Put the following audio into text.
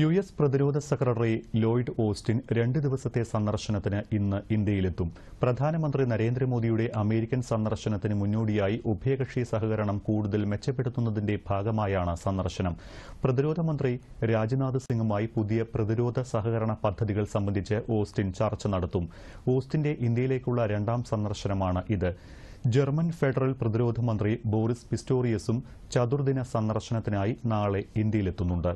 U S പ്രതിരോധ secretary Lloyd Austin രണ്ട് ദിവസത്തെ സന്ദർശനത്തിന് ഇന്ന് ഇന്ത്യയിലെത്തും പ്രധാനമന്ത്രി നരേന്ദ്രമോദിയുടെ അമേരിക്കൻ സന്ദർശനത്തിന് മുന്നോടിയായി ഉഭയകക്ഷി സഹകരണം കൂടുതൽ മെച്ചപ്പെടുത്തുന്നതിന്റെ ഭാഗമായാണ് സന്ദർശനം പ്രതിരോധ മന്ത്രി രാജ്നാഥ് സിംഗുമായി പുതിയ പ്രതിരോധ സഹകരണ പദ്ധതികൾ സംബന്ധിച്ച് ഓസ്റ്റിൻ ചർച്ച നടത്തും ഓസ്റ്റിന്റെ ഇന്ത്യയിലേക്കുള്ള രണ്ടാം സന്ദർശനമാണ് ഇത് ജർമ്മൻ ഫെഡറൽ പ്രതിരോധ മന്ത്രി ബോറിസ് പിസ്റ്റോറിയസും ചതുർദിന സന്ദർശനത്തിനായി നാളെ ഇന്ത്യയിലെത്തുന്നുണ്ട്